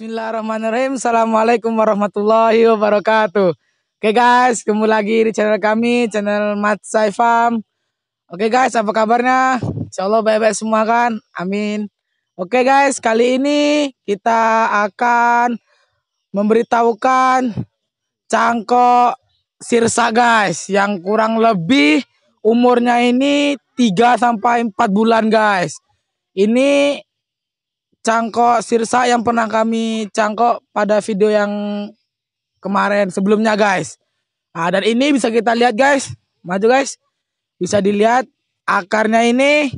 Bismillahirrahmanirrahim. Assalamualaikum warahmatullahi wabarakatuh. Oke okay guys, kembali lagi di channel kami, channel Mat Saifam. Oke okay guys, apa kabarnya? Insya Allah baik-baik semua kan? Amin. Oke okay guys, kali ini kita akan memberitahukan cangkok sirsa guys. Yang kurang lebih umurnya ini 3-4 bulan guys. Ini cangkok sirsa yang pernah kami cangkok pada video yang kemarin sebelumnya guys. Nah, dan ini bisa kita lihat guys, maju guys. Bisa dilihat akarnya ini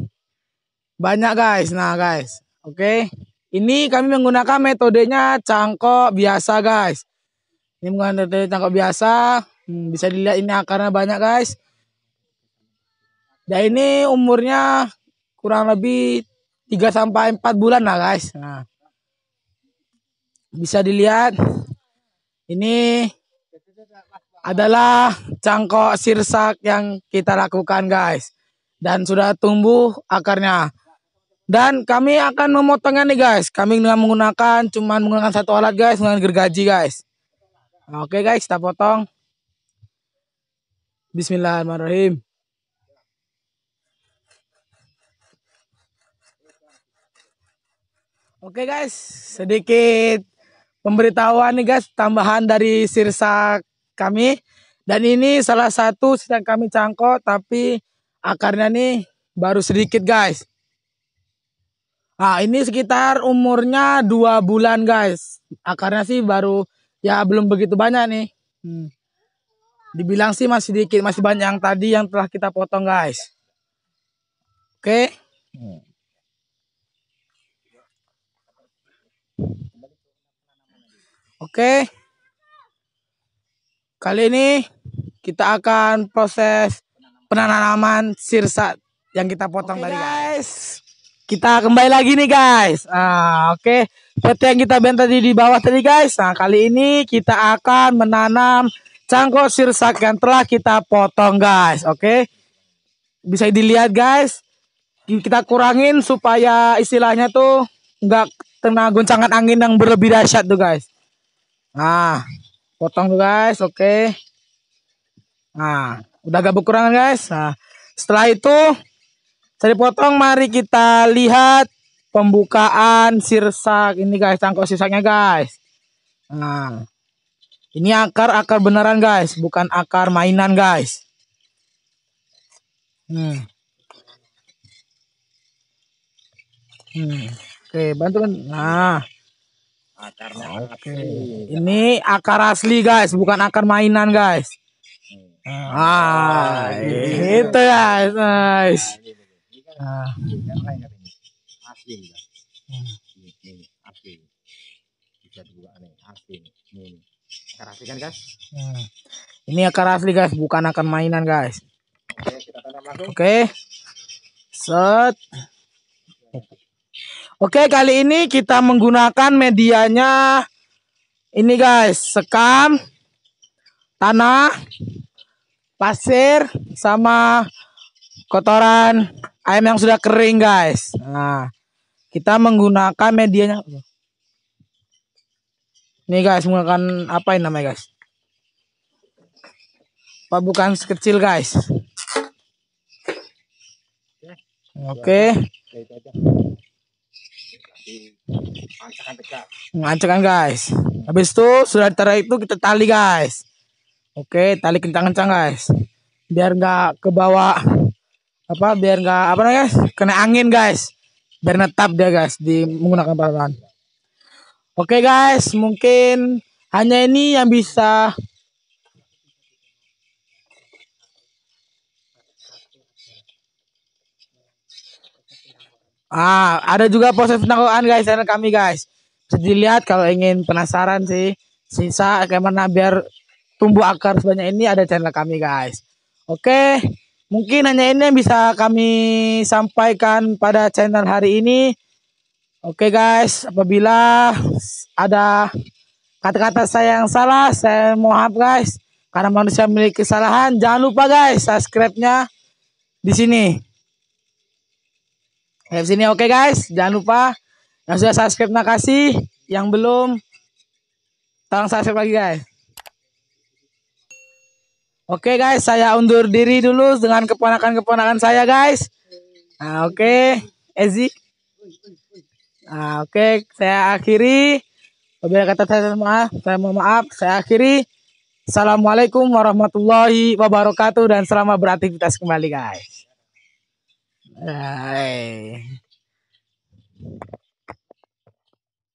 banyak guys. Nah guys, oke. Okay. Ini kami menggunakan metodenya cangkok biasa guys. Ini menggunakan metode cangkok biasa. Hmm, bisa dilihat ini akarnya banyak guys. Dan ini umurnya kurang lebih 3 sampai 4 bulan lah guys. Nah. Bisa dilihat ini adalah cangkok sirsak yang kita lakukan guys dan sudah tumbuh akarnya dan kami akan memotongnya nih guys kami dengan menggunakan cuman menggunakan satu alat guys dengan gergaji guys oke guys kita potong Bismillahirrahmanirrahim Oke guys, sedikit pemberitahuan nih guys, tambahan dari sirsa kami. Dan ini salah satu sedang kami cangkok, tapi akarnya nih baru sedikit guys. Nah ini sekitar umurnya dua bulan guys. Akarnya sih baru, ya belum begitu banyak nih. Hmm. Dibilang sih masih sedikit, masih banyak yang tadi yang telah kita potong guys. Oke. Okay? Hmm. Oke. Kali ini kita akan proses penanaman sirsa yang kita potong okay, tadi guys. Kita kembali lagi nih guys. Nah, oke. Okay. Seperti yang kita bentar tadi di bawah tadi guys. Nah, kali ini kita akan menanam cangkok sirsak yang telah kita potong guys. Oke. Okay. Bisa dilihat guys. Kita kurangin supaya istilahnya tuh nggak kena goncangan angin yang berlebih dahsyat tuh guys. Nah, potong tuh guys, oke. Nah, udah gak berkurangan guys. Nah, setelah itu saya potong, mari kita lihat pembukaan sirsak ini guys, cangkok sirsaknya guys. Nah, ini akar-akar beneran guys, bukan akar mainan guys. Hmm. Hmm. Oke, bantu kan. Nah. Akarnya Oke. Okay. Ini akar asli, guys, bukan akar mainan, guys. Hmm. Ah, nah, itu guys, guys. Nah, asli, asli. Bisa dibuka nih, asli. Ini akar asli kan, guys? Hmm. Ini akar asli, guys, bukan akan mainan, guys. Oke, kita tanam langsung. Oke. Set. Oke, kali ini kita menggunakan medianya ini guys, sekam, tanah, pasir, sama kotoran ayam yang sudah kering guys. Nah, kita menggunakan medianya. Ini guys, menggunakan apa ini namanya guys? bukan sekecil guys. Oke. Okay. Ya, ngancakan tegak guys habis itu sudah tarik itu kita tali guys oke tali kencang-kencang guys biar nggak ke bawah apa biar nggak apa namanya kena angin guys biar netap dia guys di menggunakan peralatan oke guys mungkin hanya ini yang bisa Ah, ada juga proses penangguhan guys channel kami guys. Bisa lihat kalau ingin penasaran sih sisa bagaimana biar tumbuh akar sebanyak ini ada channel kami guys. Oke, mungkin hanya ini yang bisa kami sampaikan pada channel hari ini. Oke guys, apabila ada kata-kata saya yang salah, saya mohon maaf guys. Karena manusia memiliki kesalahan, jangan lupa guys subscribe-nya di sini. Live sini oke okay guys, jangan lupa yang sudah subscribe makasih, yang belum tolong subscribe lagi guys. Oke okay guys, saya undur diri dulu dengan keponakan-keponakan saya guys. Nah, oke, okay. Ezi. Nah, oke, okay. saya akhiri. Bila kata saya maaf, saya mohon maaf, saya akhiri. Assalamualaikum warahmatullahi wabarakatuh dan selamat beraktivitas kembali guys. 哎。